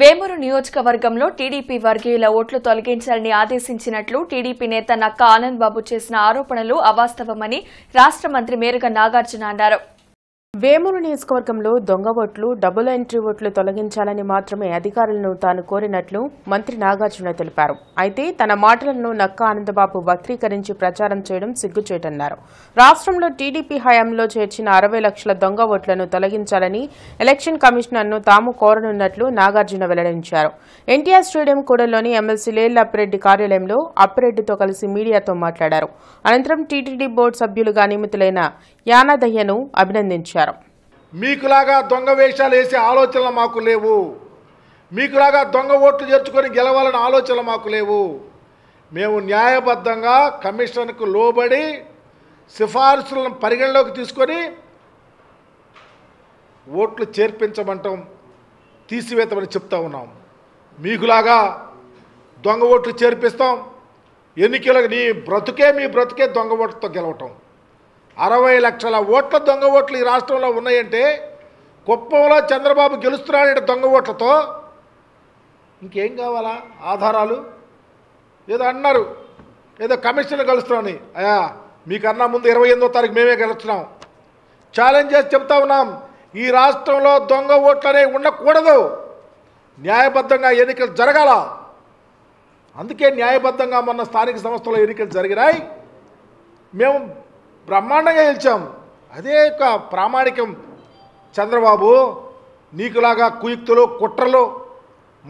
వేమూరు నియోజకవర్గంలో టీడీపీ వర్గీయుల ఓట్లు తొలగించాలని ఆదేశించినట్లు టీడీపీ నేత నక్క ఆనంద్ బాబు చేసిన ఆరోపణలు అవాస్తవమని రాష్ట మంత్రి మేరుగ నాగార్జున అన్నారు వేమూరు నియోజకవర్గంలో దొంగ ఓట్లు డబుల్ ఎంట్రీ ఓట్లు తొలగించాలని మాత్రమే అధికారులను తాను కోరినట్లు మంత్రి నాగార్జున తెలిపారు అయితే తన మాటలను నక్క ఆనందబాబు వక్రీకరించి ప్రచారం చేయడం సిగ్గుచేటన్నారు రాష్ట్రంలో టీడీపీ హయాంలో చేర్చిన అరవై లక్షల దొంగ ఓట్లను తొలగించాలని ఎలక్షన్ కమిషనర్ తాము కోరనున్నట్లు నాగార్జున వెల్లడించారు ఎన్టీఆర్ స్టేడియం కూడలోని ఎమ్మెల్సీ లేల్ అప్పిరెడ్డి కార్యాలయంలో అప్పిరెడ్డితో కలిసి మీడియాతో మాట్లాడారు అనంతరం టీటీడీ బోర్డు సభ్యులుగా నియమితులైన యానాదయ్యను అభినందించారు మీకులాగా దొంగ వేషాలు వేసే ఆలోచనలు మాకు లేవు మీకులాగా దొంగ ఓట్లు చేర్చుకొని గెలవాలని ఆలోచనలు మాకు లేవు మేము న్యాయబద్ధంగా కమిషన్కు లోబడి సిఫార్సులను పరిగణలోకి తీసుకొని ఓట్లు చేర్పించమంటాం తీసివేతమని చెప్తా ఉన్నాం మీకులాగా దొంగ ఓట్లు చేర్పిస్తాం ఎన్నికలకు నీ బ్రతుకే మీ బ్రతుకే దొంగ ఓట్లతో గెలవటం అరవై లక్షల ఓట్ల దొంగ ఓట్లు ఈ రాష్ట్రంలో ఉన్నాయంటే కుప్పంలో చంద్రబాబు గెలుస్తున్నాడంటే దొంగ ఓట్లతో ఇంకేం కావాలా ఆధారాలు ఏదో అన్నారు ఏదో కమిషన్లు కలుస్తున్నామని అయా మీకన్నా ముందు ఇరవై ఎనిమిదో తారీఖు మేమే గెలుస్తున్నాం ఛాలెంజ్ చేసి చెప్తా ఉన్నాం ఈ రాష్ట్రంలో దొంగ ఓట్లు అనేవి ఉండకూడదు న్యాయబద్ధంగా ఎన్నికలు జరగాల అందుకే న్యాయబద్ధంగా మొన్న స్థానిక సంస్థలో ఎన్నికలు జరిగినాయి మేము బ్రహ్మాండంగా గెలిచాం అదే యొక్క ప్రామాణికం చంద్రబాబు నీకులాగా కుయుక్తులు కుట్రలు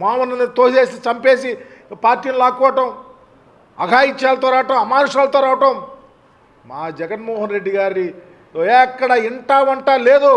మామూలు తోసేసి చంపేసి పార్టీని లాక్కోవటం అఘాయిత్యాలతో రావటం అమానుషాలతో రావటం మా జగన్మోహన్ రెడ్డి గారి ఎక్కడ ఇంటా వంట లేదు